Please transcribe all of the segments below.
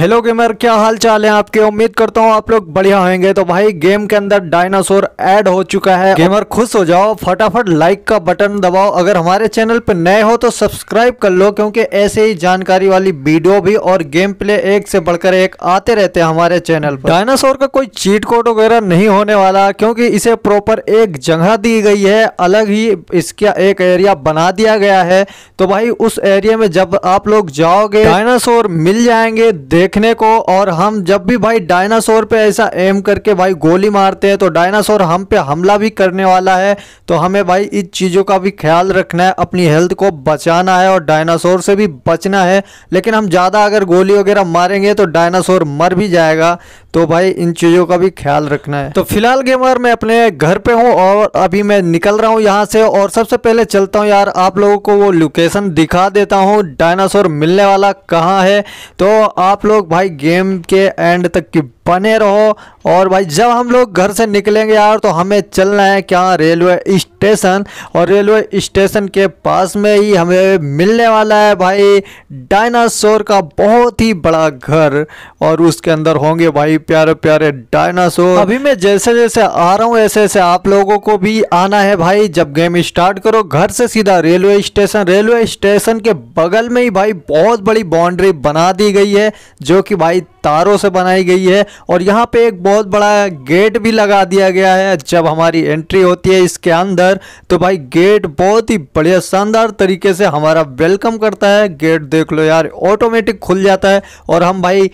hello gamer क्या हाल चाल है आपके उम्मीद करता हूँ आप लोग बढ़िया होंगे तो भाई गेम के अंदर डायनासोर ऐड हो चुका है गेमर खुश हो जाओ फटाफट लाइक का बटन दबाओ अगर हमारे चैनल पर नए हो तो सब्सक्राइब कर लो क्योंकि ऐसे ही जानकारी वाली वीडियो भी और गेम प्ले एक से बढ़कर एक आते रहते हैं हमारे चैनल पर डायनासोर का कोई चीट कोट वगैरह नहीं होने वाला क्योंकि इसे प्रॉपर एक जगह दी गई है अलग ही इसका एक एरिया बना दिया गया है तो भाई उस एरिया में जब आप लोग जाओगे डायनासोर मिल जाएंगे देख देखने को और हम जब भी भाई डायनासोर पे ऐसा एम करके भाई गोली मारते हैं तो डायनासोर हम पे हमला भी करने वाला है तो हमें भाई इन चीज़ों का भी ख्याल रखना है अपनी हेल्थ को बचाना है और डायनासोर से भी बचना है लेकिन हम ज़्यादा अगर गोली वगैरह मारेंगे तो डायनासोर मर भी जाएगा तो भाई इन चीज़ों का भी ख्याल रखना है तो फिलहाल गेमर मैं अपने घर पे हूँ और अभी मैं निकल रहा हूँ यहाँ से और सबसे पहले चलता हूँ यार आप लोगों को वो लोकेशन दिखा देता हूँ डायनासोर मिलने वाला कहाँ है तो आप लोग भाई गेम के एंड तक की बने रहो और भाई जब हम लोग घर से निकलेंगे यार तो हमें चलना है क्या रेलवे स्टेशन और रेलवे स्टेशन के पास में ही हमें मिलने वाला है भाई डायनासोर का बहुत ही बड़ा घर और उसके अंदर होंगे भाई प्यारे प्यारे डायनासोर अभी मैं जैसे जैसे आ रहा हूँ ऐसे ऐसे आप लोगों को भी आना है भाई जब गेम स्टार्ट करो घर से सीधा रेलवे स्टेशन रेलवे स्टेशन के बगल में ही भाई बहुत बड़ी बाउंड्री बना दी गई है जो कि भाई तारों से बनाई गई है और यहाँ पे एक बहुत बड़ा गेट भी लगा दिया गया है जब हमारी एंट्री होती है इसके अंदर तो भाई गेट बहुत ही बढ़िया शानदार तरीके से हमारा वेलकम करता है गेट देख लो यार ऑटोमेटिक खुल जाता है और हम भाई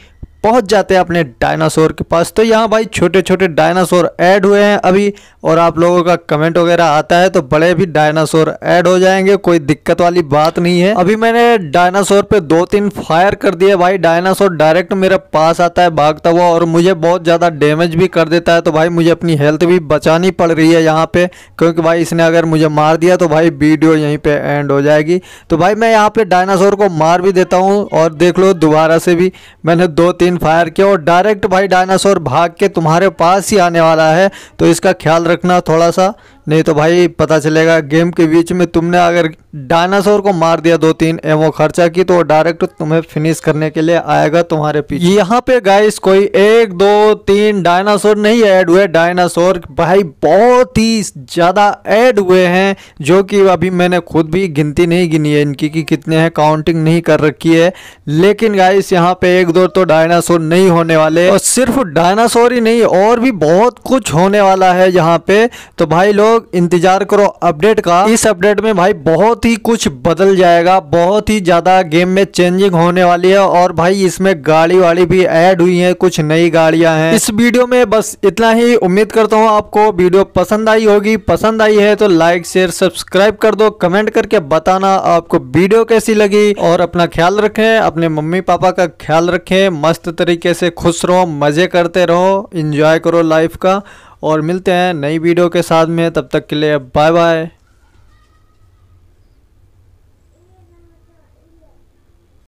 पहुंच जाते हैं अपने डायनासोर के पास तो यहाँ भाई छोटे छोटे डायनासोर ऐड हुए हैं अभी और आप लोगों का कमेंट वगैरह आता है तो बड़े भी डायनासोर ऐड हो जाएंगे कोई दिक्कत वाली बात नहीं है अभी मैंने डायनासोर पे दो तीन फायर कर दिए भाई डायनासोर डायरेक्ट मेरे पास आता है भागता हुआ और मुझे बहुत ज़्यादा डैमेज भी कर देता है तो भाई मुझे अपनी हेल्थ भी बचानी पड़ रही है यहाँ पे क्योंकि भाई इसने अगर मुझे मार दिया तो भाई वीडियो यहीं पर एंड हो जाएगी तो भाई मैं यहाँ पे डायनासोर को मार भी देता हूँ और देख लो दोबारा से भी मैंने दो तीन गन फायर किया और डायरेक्ट भाई डायनासोर भाग के तुम्हारे पास ही आने वाला है तो इसका ख्याल रखना थोड़ा सा नहीं तो भाई पता चलेगा गेम के बीच में तुमने अगर डायनासोर को मार दिया दो तीन एमओ खर्चा की तो डायरेक्ट तुम्हें फिनिश करने के लिए आएगा तुम्हारे पीछे यहाँ पे गाइस कोई एक दो तीन डायनासोर नहीं ऐड हुए डायनासोर भाई बहुत ही ज़्यादा ऐड हुए हैं जो कि अभी मैंने खुद भी गिनती नहीं गिनी है इनकी कि कितने हैं काउंटिंग नहीं कर रखी है लेकिन गाइस यहाँ पे एक दो तो डायनासोर नहीं होने वाले और सिर्फ डायनासोर ही नहीं और भी बहुत कुछ होने वाला है यहाँ पे तो भाई लोग लोग इंतजार करो अपडेट का इस अपडेट में भाई बहुत ही कुछ बदल जाएगा बहुत ही ज़्यादा गेम में चेंजिंग होने वाली है और भाई इसमें गाड़ी वाड़ी भी ऐड हुई है कुछ नई गाड़ियां हैं इस वीडियो में बस इतना ही उम्मीद करता हूँ आपको वीडियो पसंद आई होगी पसंद आई है तो लाइक शेयर सब्सक्राइब कर दो कमेंट करके बताना आपको वीडियो कैसी लगी और अपना ख्याल रखें अपने मम्मी पापा का ख्याल रखें मस्त तरीके से खुश रहो मज़े करते रहो इंजॉय करो लाइफ का और मिलते हैं नई वीडियो के साथ में तब तक के लिए बाय बाय